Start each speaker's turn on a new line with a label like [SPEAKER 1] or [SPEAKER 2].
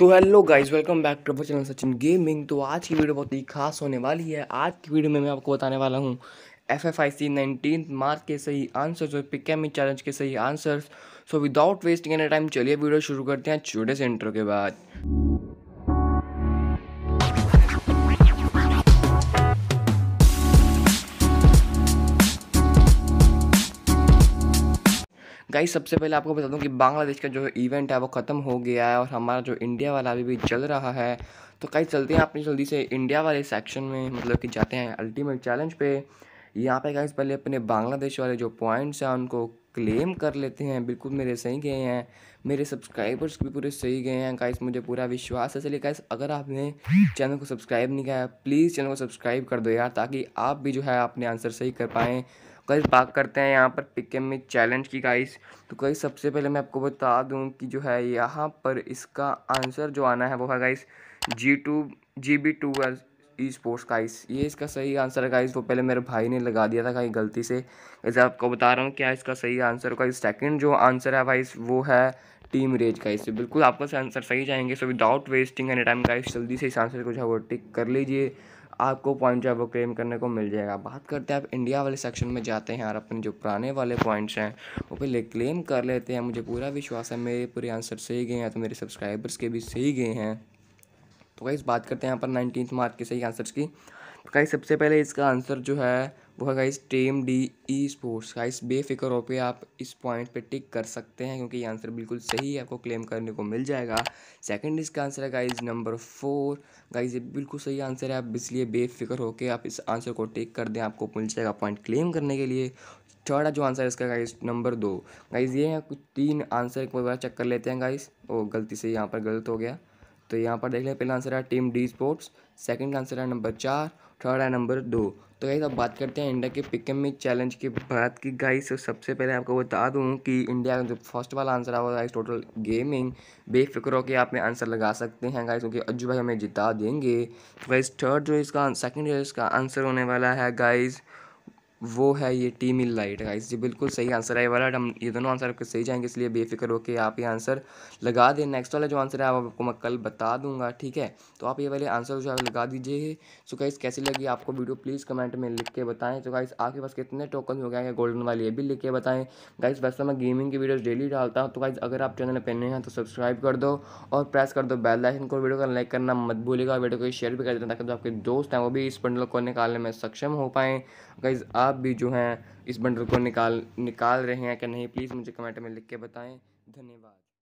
[SPEAKER 1] तो hello guys welcome back to our channel Sachin gaming तो आज की वीडियो बहुत ही खास होने वाली है आज की वीडियो में मैं आपको बताने वाला हूँ F F I C nineteen March के सही आंसर्स और पिकैमी चैलेंज के सही answers so without wasting any time चलिए वीडियो शुरू करते हैं छोटे से इंटरव्यू के बाद गाइस सबसे पहले आपको बता दूं कि बांग्लादेश का जो इवेंट है वो ख़त्म हो गया है और हमारा जो इंडिया वाला अभी भी चल रहा है तो गाइस चलते हैं अपने जल्दी से इंडिया वाले सेक्शन में मतलब कि जाते हैं अल्टीमेट चैलेंज पे यहाँ पे गाइस पहले अपने बांग्लादेश वाले जो पॉइंट्स हैं उनको क्लेम कर लेते हैं बिल्कुल मेरे सही गए हैं मेरे सब्सक्राइबर्स भी पूरे सही गए हैं गाइस मुझे पूरा विश्वास है चलिए गाइस अगर आपने चैनल को सब्सक्राइब नहीं किया प्लीज़ चैनल को सब्सक्राइब कर दो यार ताकि आप भी जो है अपने आंसर सही कर पाएँ गाइस बात करते हैं यहाँ पर पिक एम में चैलेंज की गाइस तो गाइस सबसे पहले मैं आपको बता दूँ कि जो है यहाँ पर इसका आंसर जो आना है वो है guys G two G B two esports guys ये इसका सही आंसर है गाइस वो पहले मेरे भाई ने लगा दिया था कहीं गलती से जैसे आपको बता रहा हूँ क्या इसका सही आंसर होगा सेकंड जो आंसर है भाई वो है टीम रेज का इससे बिल्कुल आपका आंसर सही जाएंगे so without wasting any time guys जल्दी से इस आंसर को जो है वो टिक कर लीजिए आपको पॉइंट जो है वो क्लेम करने को मिल जाएगा बात करते हैं आप इंडिया वाले सेक्शन में जाते हैं और अपने जो पुराने वाले पॉइंट्स हैं वो पहले क्लेम कर लेते हैं मुझे पूरा विश्वास है मेरे पूरे आंसर सही गए हैं तो मेरे सब्सक्राइबर्स के भी सही गए हैं तो गाइस बात करते हैं यहाँ पर नाइनटीन मार्च के सही आंसर्स की तो गाइस सबसे पहले इसका आंसर जो है वो है guys team D esports guys बेफिक्र होकर आप इस पॉइंट पे टिक कर सकते हैं क्योंकि ये आंसर बिल्कुल सही है आपको क्लेम करने को मिल जाएगा सेकंड इसका आंसर है गाइस नंबर फोर गाइस ये बिल्कुल सही आंसर है आप इसलिए बेफिक्र होकर आप इस आंसर को टिक कर दें आपको मिल जाएगा पॉइंट क्लेम करने के लिए थर्ड जो आंसर है इसका गाइस नंबर दो गाइस ये है कुछ तीन आंसर एक बार चेक कर लेते हैं गाइस ओ गलती से यहाँ पर गलत हो गया तो यहाँ पर देख लें पहला आंसर है team D sports second answer है नंबर चार थर्ड है नंबर दो तो गाइस अब बात करते हैं इंडिया के पिकम में चैलेंज की बात की गाइस तो सबसे पहले आपको बता दूं कि इंडिया का जो फर्स्ट वाला आंसर है वो गाइस टोटल गेमिंग बेफिक्र होकर आप में आंसर लगा सकते हैं गाइस क्योंकि अज्जू भाई हमें जिता देंगे तो गाइस थर्ड जो इसका सेकंड जो इसका आंसर होने वाला है गाइज वो है ये टीम इन लाइट गाइस ये बिल्कुल सही आंसर है ये वाला हम ये दोनों आंसर आपके सही जाएंगे इसलिए बेफिक्र होकर आप ये आंसर लगा दें नेक्स्ट वाला जो आंसर है आप आपको मैं कल बता दूंगा ठीक है तो आप ये वाले आंसर जो है लगा दीजिए सो गाइस कैसी लगी आपको वीडियो प्लीज़ कमेंट में लिख के बताएँ तो गाइस आपके पास कितने टोकन हो गए गोल्डन वाले ये भी लिख के बताएं गाइस वैसे तो मैं गेमिंग की वीडियोज़ डेली डालता हूँ तो गाइस अगर आप चैनल पर नए हैं तो सब्सक्राइब कर दो और प्रेस कर दो बेल आइकन को वीडियो का लाइक करना मत भूलेगा वीडियो को शेयर भी कर देना ताकि जो आपके दोस्त हैं वो भी इस पंडल को निकालने में सक्षम हो पाएँ गाइज आप आप भी जो हैं इस बंडल को निकाल निकाल रहे हैं कि नहीं प्लीज़ मुझे कमेंट में लिख के बताएं धन्यवाद